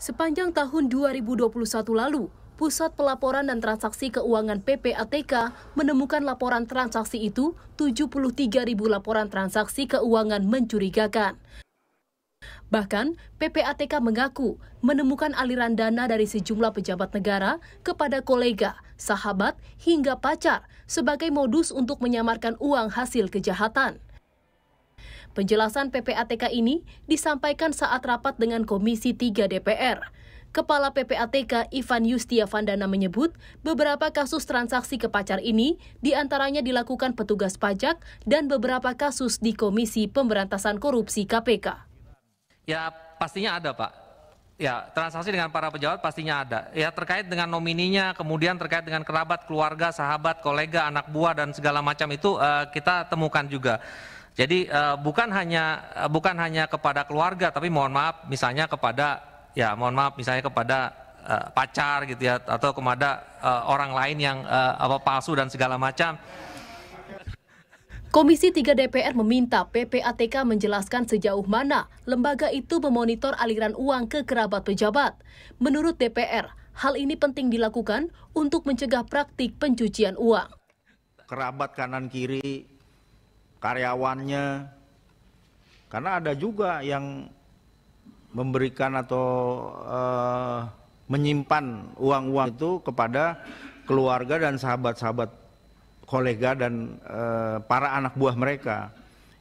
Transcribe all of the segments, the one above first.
Sepanjang tahun 2021 lalu, Pusat Pelaporan dan Transaksi Keuangan PPATK menemukan laporan transaksi itu 73 ribu laporan transaksi keuangan mencurigakan. Bahkan, PPATK mengaku menemukan aliran dana dari sejumlah pejabat negara kepada kolega, sahabat, hingga pacar sebagai modus untuk menyamarkan uang hasil kejahatan. Penjelasan PPATK ini disampaikan saat rapat dengan Komisi 3 DPR. Kepala PPATK Ivan Yustia Vandana menyebut beberapa kasus transaksi ke pacar ini diantaranya dilakukan petugas pajak dan beberapa kasus di Komisi Pemberantasan Korupsi KPK. Ya pastinya ada Pak. Ya transaksi dengan para pejabat pastinya ada. Ya terkait dengan nomininya, kemudian terkait dengan kerabat, keluarga, sahabat, kolega, anak buah dan segala macam itu uh, kita temukan juga. Jadi uh, bukan hanya uh, bukan hanya kepada keluarga, tapi mohon maaf misalnya kepada ya mohon maaf misalnya kepada uh, pacar gitu ya atau kepada uh, orang lain yang uh, apa palsu dan segala macam. Komisi 3 DPR meminta PPATK menjelaskan sejauh mana lembaga itu memonitor aliran uang ke kerabat pejabat. Menurut DPR, hal ini penting dilakukan untuk mencegah praktik pencucian uang. Kerabat kanan kiri karyawannya. Karena ada juga yang memberikan atau uh, menyimpan uang-uang itu kepada keluarga dan sahabat-sahabat kolega dan uh, para anak buah mereka.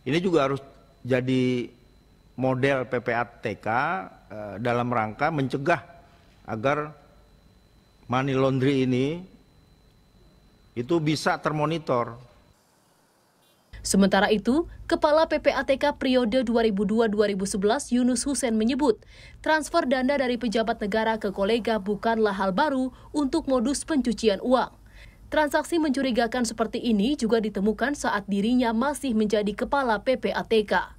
Ini juga harus jadi model PPATK uh, eh, dalam rangka mencegah agar money laundry ini itu bisa termonitor Sementara itu, Kepala PPATK periode 2002-2011 Yunus Hussein menyebut, transfer dana dari pejabat negara ke kolega bukanlah hal baru untuk modus pencucian uang. Transaksi mencurigakan seperti ini juga ditemukan saat dirinya masih menjadi kepala PPATK.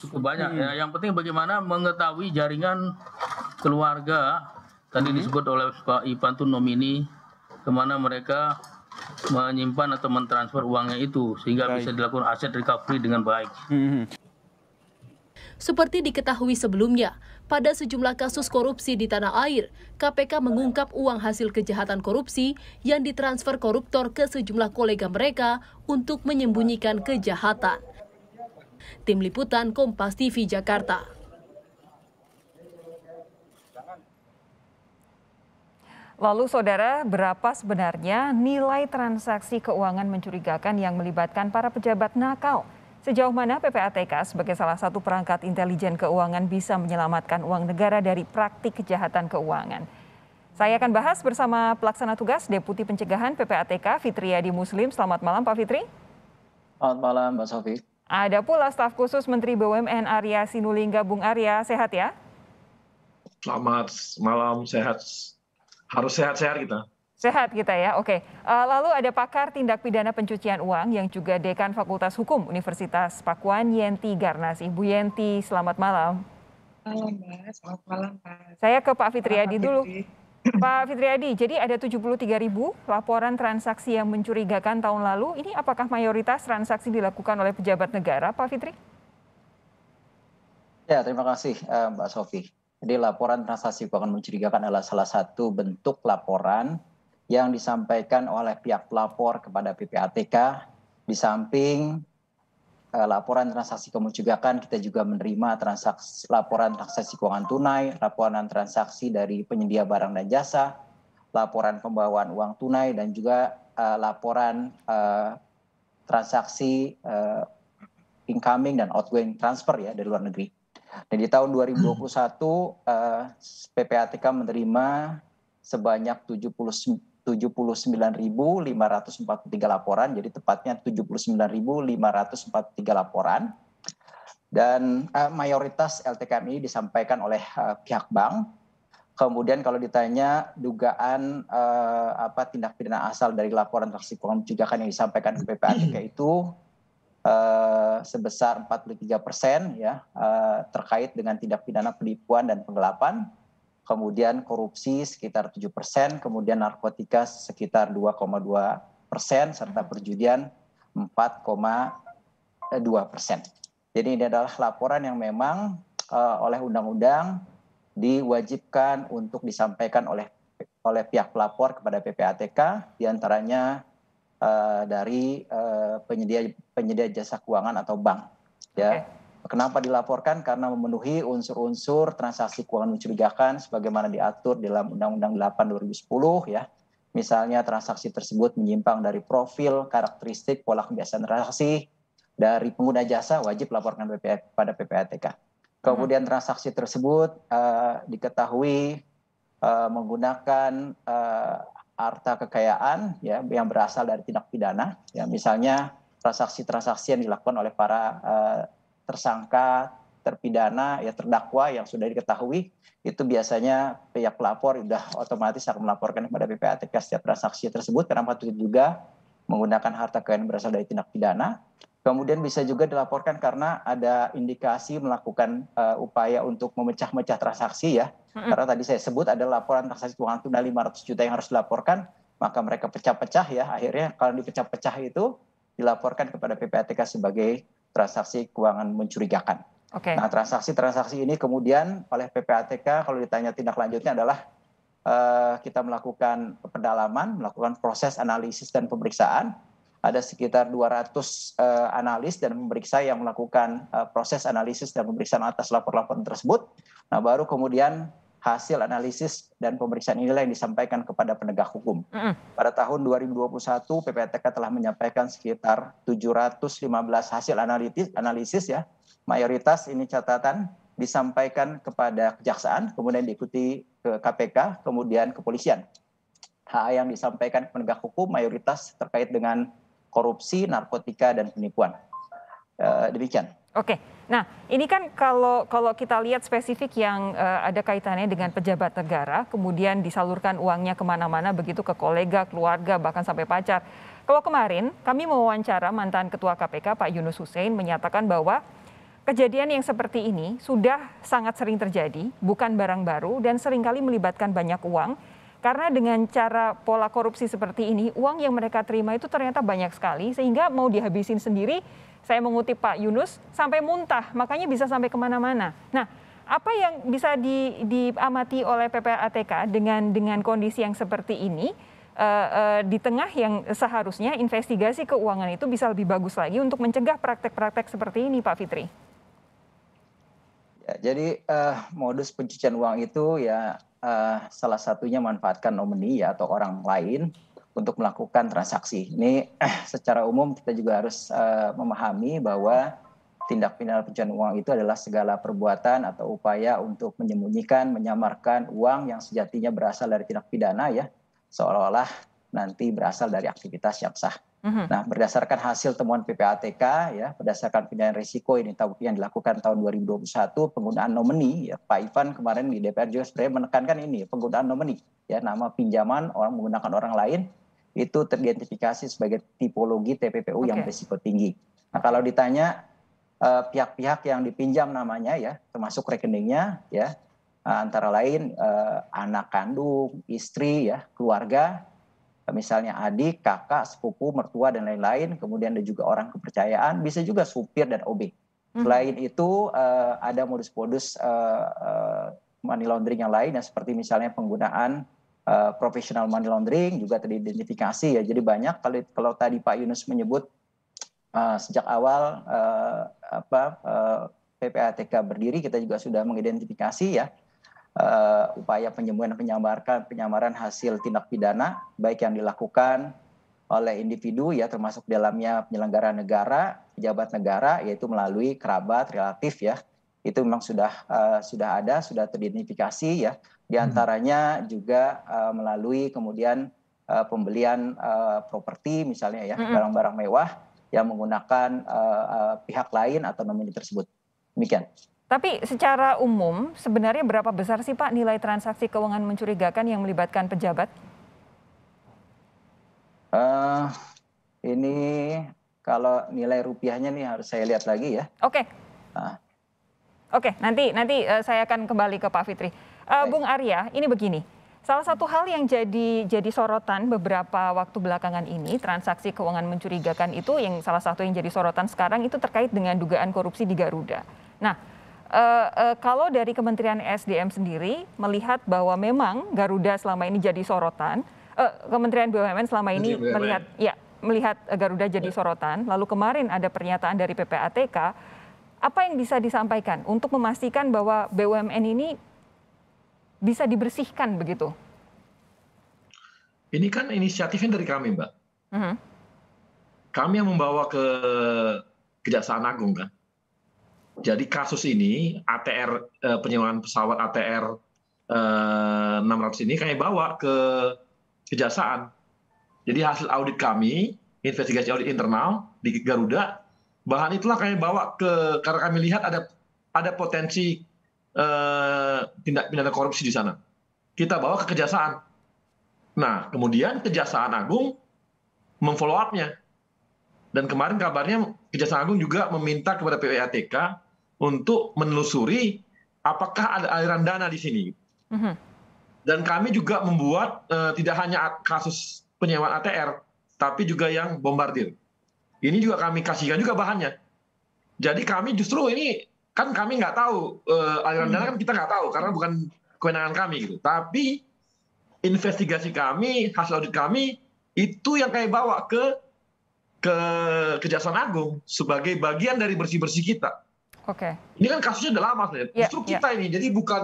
Cukup banyak hmm. ya. Yang penting bagaimana mengetahui jaringan keluarga tadi hmm. disebut oleh Pak Ipan tuh nomini kemana mereka menyimpan atau mentransfer uangnya itu sehingga baik. bisa dilakukan aset recovery dengan baik. Hmm. Seperti diketahui sebelumnya, pada sejumlah kasus korupsi di tanah air, KPK mengungkap uang hasil kejahatan korupsi yang ditransfer koruptor ke sejumlah kolega mereka untuk menyembunyikan kejahatan. Tim Liputan Kompas TV Jakarta. Lalu saudara, berapa sebenarnya nilai transaksi keuangan mencurigakan yang melibatkan para pejabat nakal? Sejauh mana PPATK sebagai salah satu perangkat intelijen keuangan bisa menyelamatkan uang negara dari praktik kejahatan keuangan? Saya akan bahas bersama pelaksana tugas Deputi Pencegahan PPATK Fitriadi Muslim. Selamat malam Pak Fitri. Selamat malam Mbak Sofi. Ada pula staf khusus Menteri BUMN Arya Sinulinga. Bung Arya, sehat ya? Selamat malam, sehat harus sehat-sehat kita. Sehat kita ya, oke. Eh, lalu ada pakar tindak pidana pencucian uang yang juga dekan Fakultas Hukum Universitas Pakuan Yenti Garnasih. Bu Yenti, selamat malam. Malam, Selamat malam, Pak. Saya ke Pak Fitriadi dulu. Pak Fitriadi, jadi ada 73 ribu laporan transaksi yang mencurigakan tahun lalu. Ini apakah mayoritas transaksi dilakukan oleh pejabat negara, Pak Fitri? Ya, terima kasih eh, Mbak Sofi. Jadi laporan transaksi keuangan mencurigakan adalah salah satu bentuk laporan yang disampaikan oleh pihak pelapor kepada PPATK. Di samping uh, laporan transaksi mencurigakan, kita juga menerima transaksi, laporan transaksi keuangan tunai, laporan transaksi dari penyedia barang dan jasa, laporan pembawaan uang tunai, dan juga uh, laporan uh, transaksi incoming dan outgoing transfer ya dari luar negeri. Dan nah, di tahun 2021 uh, PPATK menerima sebanyak 79.543 laporan, jadi tepatnya 79.543 laporan. Dan uh, mayoritas LTKM ini disampaikan oleh uh, pihak bank. Kemudian kalau ditanya dugaan uh, apa tindak pidana asal dari laporan transaksi keuangan pencegahan yang disampaikan ke PPATK itu Eh, sebesar 43 persen ya uh, terkait dengan tindak pidana penipuan dan penggelapan, kemudian korupsi sekitar 7 persen, kemudian narkotika sekitar 2,2 persen, serta perjudian 4,2 persen. Jadi ini adalah laporan yang memang uh, oleh undang-undang diwajibkan untuk disampaikan oleh oleh pihak pelapor kepada PPATK diantaranya uh, dari uh, penyedia penyedia jasa keuangan atau bank. Ya. Okay. Kenapa dilaporkan? Karena memenuhi unsur-unsur transaksi keuangan mencurigakan sebagaimana diatur dalam Undang-Undang 8 2010 ya. Misalnya transaksi tersebut menyimpang dari profil, karakteristik, pola kebiasaan transaksi dari pengguna jasa wajib laporkan pada PPATK. Hmm. Kemudian transaksi tersebut uh, diketahui uh, menggunakan harta kekayaan ya yang berasal dari tindak pidana ya misalnya transaksi-transaksi yang dilakukan oleh para uh, tersangka terpidana ya terdakwa yang sudah diketahui itu biasanya pihak pelapor sudah otomatis akan melaporkan kepada PPATK setiap transaksi tersebut karena patut juga menggunakan harta kekayaan berasal dari tindak pidana. Kemudian bisa juga dilaporkan karena ada indikasi melakukan uh, upaya untuk memecah-mecah transaksi ya karena tadi saya sebut ada laporan transaksi keuangan tunai 500 juta yang harus dilaporkan, maka mereka pecah-pecah ya akhirnya kalau dipecah-pecah itu dilaporkan kepada PPATK sebagai transaksi keuangan mencurigakan. Okay. Nah, transaksi-transaksi ini kemudian oleh PPATK kalau ditanya tindak lanjutnya adalah uh, kita melakukan pendalaman, melakukan proses analisis dan pemeriksaan. Ada sekitar 200 uh, eh, analis dan pemeriksa yang melakukan uh, proses analisis dan pemeriksaan atas laporan laporan tersebut. Nah, baru kemudian hasil analisis dan pemeriksaan inilah yang disampaikan kepada penegak hukum. Pada tahun 2021 PPATK telah menyampaikan sekitar 715 hasil analisis, analisis ya. Mayoritas ini catatan disampaikan kepada kejaksaan, kemudian diikuti ke KPK, kemudian kepolisian. HA yang disampaikan ke penegak hukum mayoritas terkait dengan korupsi, narkotika dan penipuan. Eh, demikian. Oke. Nah, ini kan kalau kalau kita lihat spesifik yang uh, ada kaitannya dengan pejabat negara, kemudian disalurkan uangnya kemana-mana, begitu ke kolega, keluarga, bahkan sampai pacar. Kalau kemarin kami mewawancara mantan Ketua KPK Pak Yunus Hussein menyatakan bahwa Kejadian yang seperti ini sudah sangat sering terjadi, bukan barang baru dan seringkali melibatkan banyak uang. Karena dengan cara pola korupsi seperti ini, uang yang mereka terima itu ternyata banyak sekali sehingga mau dihabisin sendiri saya mengutip Pak Yunus, sampai muntah, makanya bisa sampai kemana-mana. Nah, apa yang bisa di, diamati oleh PPATK dengan dengan kondisi yang seperti ini uh, uh, di tengah yang seharusnya investigasi keuangan itu bisa lebih bagus lagi untuk mencegah praktek-praktek seperti ini, Pak Fitri? Ya, jadi uh, modus pencucian uang itu ya uh, salah satunya manfaatkan nomini ya atau orang lain untuk melakukan transaksi. Ini eh, secara umum kita juga harus eh, memahami bahwa tindak pidana pencucian uang itu adalah segala perbuatan atau upaya untuk menyembunyikan, menyamarkan uang yang sejatinya berasal dari tindak pidana ya, seolah-olah nanti berasal dari aktivitas yang sah. Mm-hmm. Nah, berdasarkan hasil temuan PPATK ya, berdasarkan penilaian risiko ini yang dilakukan tahun 2021 penggunaan nomini ya, Pak Ivan kemarin di DPR juga sebenarnya menekankan ini penggunaan nomini ya nama pinjaman orang menggunakan orang lain itu teridentifikasi sebagai tipologi TPPU okay. yang berisiko tinggi. Nah, kalau ditanya eh, pihak-pihak uh, yang dipinjam namanya ya, termasuk rekeningnya ya, eh, antara lain uh, anak kandung, istri ya, keluarga, misalnya adik, kakak, sepupu, mertua dan lain-lain, kemudian ada juga orang kepercayaan, bisa juga supir dan OB. Mhm. Selain itu uh, ada modus-modus uh, uh, money laundering yang lain, ya, seperti misalnya penggunaan Eh, Profesional money laundering juga teridentifikasi ya. Jadi banyak kalau kalau tadi Pak Yunus menyebut uh, sejak awal uh, apa uh, PPATK berdiri kita juga sudah mengidentifikasi ya uh, upaya penyembuhan penyamaran penyamaran hasil tindak pidana baik yang dilakukan oleh individu ya termasuk dalamnya penyelenggara negara pejabat negara yaitu melalui kerabat relatif ya itu memang sudah uh, sudah ada sudah teridentifikasi ya di hmm. antaranya juga uh, melalui kemudian uh, pembelian uh, properti misalnya ya hmm. barang-barang hmm. mewah yang menggunakan uh, uh, pihak lain atau nomini tersebut. Demikian. Tapi secara umum sebenarnya berapa besar sih Pak nilai transaksi keuangan mencurigakan yang melibatkan pejabat? Uh, ini kalau nilai rupiahnya nih harus saya lihat lagi ya. Oke. Okay. Uh. Oke, okay, nanti nanti saya akan kembali ke Pak Fitri. Uh, Bung Arya, ini begini. Salah satu hal yang jadi jadi sorotan beberapa waktu belakangan ini transaksi keuangan mencurigakan itu yang salah satu yang jadi sorotan sekarang itu terkait dengan dugaan korupsi di Garuda. Nah, uh, uh, kalau dari Kementerian SDM sendiri melihat bahwa memang Garuda selama ini jadi sorotan, uh, Kementerian BUMN selama ini BUMN. melihat ya melihat Garuda jadi ya. sorotan. Lalu kemarin ada pernyataan dari PPATK, apa yang bisa disampaikan untuk memastikan bahwa BUMN ini bisa dibersihkan begitu? Ini kan inisiatifnya dari kami, Mbak. Uh mm-hmm. -huh. Kami yang membawa ke Kejaksaan Agung kan. Jadi kasus ini ATR eh, penyewaan pesawat ATR eh, 600 ini kami bawa ke Kejaksaan. Jadi hasil audit kami, investigasi audit internal di Garuda, bahan itulah kami bawa ke karena kami lihat ada ada potensi Eh, tindak pidana korupsi di sana. Kita bawa ke kejaksaan. Nah, kemudian Kejaksaan Agung memfollow up-nya. Dan kemarin kabarnya Kejaksaan Agung juga meminta kepada PWATK untuk menelusuri apakah ada aliran dana di sini. Mhm. Dan kami juga membuat uh, tidak hanya kasus penyewaan ATR, tapi juga yang bombardir. Ini juga kami kasihkan juga bahannya. Jadi kami justru ini kan kami nggak tahu uh, aliran dana hmm. kan kita nggak tahu karena bukan kewenangan kami gitu. Tapi investigasi kami, hasil audit kami itu yang kayak bawa ke ke Kejaksaan Agung sebagai bagian dari bersih-bersih kita. Oke. Okay. Ini kan kasusnya udah lama sebenarnya. Yeah, justru ya. kita yeah. ini jadi bukan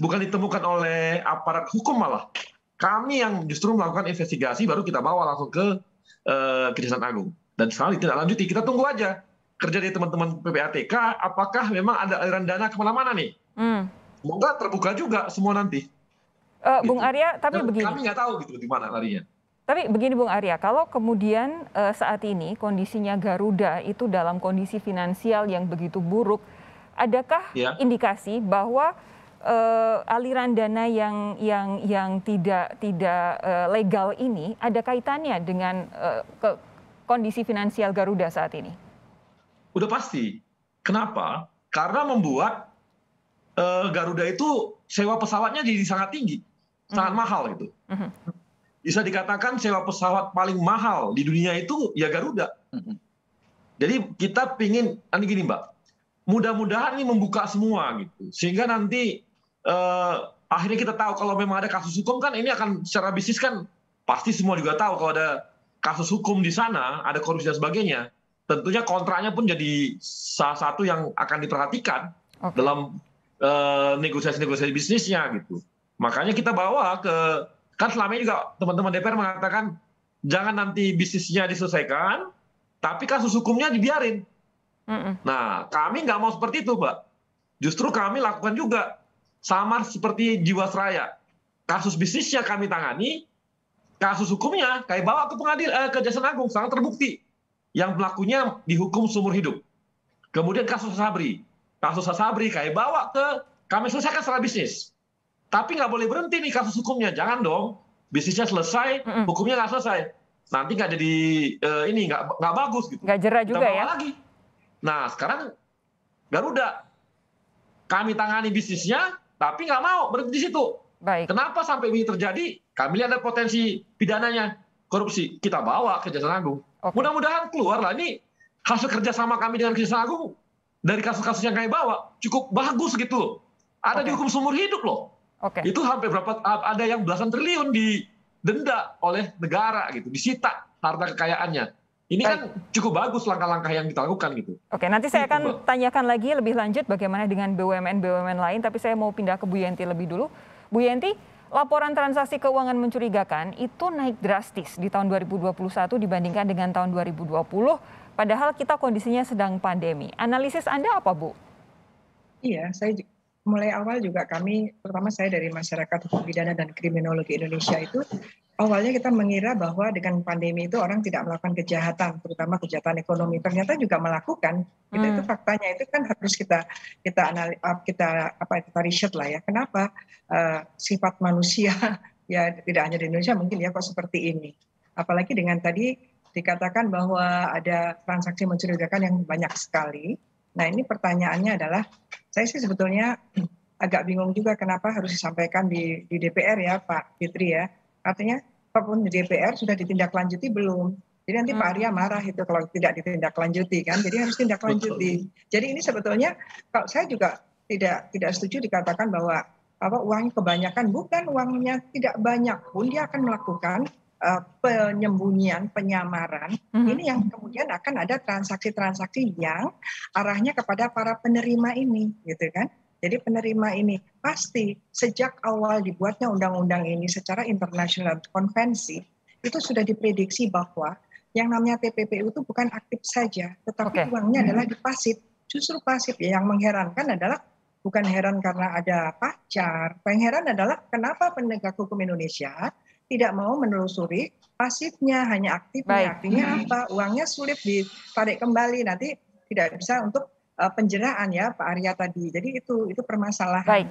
bukan ditemukan oleh aparat hukum malah. Kami yang justru melakukan investigasi baru kita bawa langsung ke uh, Kejaksaan Agung. Dan sekarang tidak lanjuti. Kita tunggu aja kerja dari teman-teman PPATK, apakah memang ada aliran dana kemana-mana nih? Hmm. Semoga terbuka juga semua nanti. Uh, gitu. Bung Arya, tapi begini. Kami nggak tahu gitu di mana larinya. Tapi begini Bung Arya, kalau kemudian uh, saat ini kondisinya Garuda itu dalam kondisi finansial yang begitu buruk, adakah ya. indikasi bahwa uh, aliran dana yang yang yang tidak tidak uh, legal ini ada kaitannya dengan uh, ke kondisi finansial Garuda saat ini? udah pasti. Kenapa? Karena membuat uh, Garuda itu sewa pesawatnya jadi sangat tinggi, mm-hmm. sangat hmm. mahal gitu. Mm-hmm. Bisa dikatakan sewa pesawat paling mahal di dunia itu ya Garuda. Mm-hmm. Jadi kita pingin, nanti gini Mbak, mudah-mudahan ini membuka semua gitu, sehingga nanti uh, akhirnya kita tahu kalau memang ada kasus hukum kan ini akan secara bisnis kan pasti semua juga tahu kalau ada kasus hukum di sana, ada korupsi dan sebagainya, tentunya kontraknya pun jadi salah satu yang akan diperhatikan okay. dalam eh, negosiasi-negosiasi uh, bisnisnya gitu. Makanya kita bawa ke kan selama ini juga teman-teman DPR mengatakan jangan nanti bisnisnya diselesaikan, tapi kasus hukumnya dibiarin. Mm -mm. Nah, kami nggak mau seperti itu, Mbak. Justru kami lakukan juga sama seperti Jiwasraya. Kasus bisnisnya kami tangani, kasus hukumnya kami bawa ke pengadil eh, ke Jaksan Agung, sangat terbukti yang pelakunya dihukum seumur hidup. Kemudian kasus Sabri, kasus Sabri kayak bawa ke kami selesaikan secara bisnis. Tapi nggak boleh berhenti nih kasus hukumnya, jangan dong. Bisnisnya selesai, hukumnya nggak selesai. Nanti nggak jadi uh, ini nggak nggak bagus gitu. Nggak jerah juga ya. Lagi. Nah sekarang Garuda kami tangani bisnisnya, tapi nggak mau berhenti di situ. Baik. Kenapa sampai ini terjadi? Kami lihat ada potensi pidananya korupsi kita bawa ke Kejaksaan Agung. Okay. Mudah-mudahan keluar lah ini hasil kerjasama kami dengan Kejaksaan Agung dari kasus-kasus yang kami bawa cukup bagus gitu loh. Ada okay. dihukum seumur hidup loh. Okay. Itu hampir berapa ada yang belasan triliun di denda oleh negara gitu, disita harta kekayaannya. Ini kan cukup bagus langkah-langkah yang kita lakukan gitu. Oke, nanti saya gitu, akan tanyakan lagi lebih lanjut bagaimana dengan BUMN BUMN lain, tapi saya mau pindah ke Bu Yenti lebih dulu. Bu Yenti, laporan transaksi keuangan mencurigakan itu naik drastis di tahun 2021 dibandingkan dengan tahun 2020, padahal kita kondisinya sedang pandemi. Analisis Anda apa, Bu? Iya, saya mulai awal juga kami, terutama saya dari masyarakat hukum pidana dan kriminologi Indonesia itu, awalnya kita mengira bahwa dengan pandemi itu orang tidak melakukan kejahatan, terutama kejahatan ekonomi. Ternyata juga melakukan. hmm. Itu faktanya itu kan harus kita kita anal, kita apa kita riset lah ya. Kenapa uh, sifat manusia ya tidak hanya di Indonesia mungkin ya kok seperti ini. Apalagi dengan tadi dikatakan bahwa ada transaksi mencurigakan yang banyak sekali Nah ini pertanyaannya adalah, saya sih sebetulnya agak bingung juga kenapa harus disampaikan di, di DPR ya Pak Fitri ya. Artinya apapun di DPR sudah ditindaklanjuti belum? Jadi nanti hmm. Pak Arya hmm. marah itu kalau tidak ditindaklanjuti kan. Jadi harus tindaklanjuti. Jadi ini sebetulnya kalau saya juga tidak tidak setuju dikatakan bahwa apa uangnya kebanyakan bukan uangnya tidak banyak pun dia akan melakukan Eh, penyembunyian, penyamaran, mm-hmm. ini yang kemudian akan ada transaksi-transaksi yang arahnya kepada para penerima ini, gitu kan? Jadi penerima ini pasti sejak awal dibuatnya undang-undang ini secara internasional konvensi itu sudah diprediksi bahwa yang namanya TPPU itu bukan aktif saja, tetapi okay. uangnya mhm. adalah di pasif. Justru pasif ya, yang mengherankan adalah bukan heran karena ada pacar. pengheran adalah kenapa penegak hukum Indonesia tidak mau menelusuri pasifnya hanya aktif, Baik. artinya apa uangnya sulit ditarik kembali nanti tidak bisa untuk eh, penjeraan ya Pak Arya tadi jadi itu itu permasalahannya.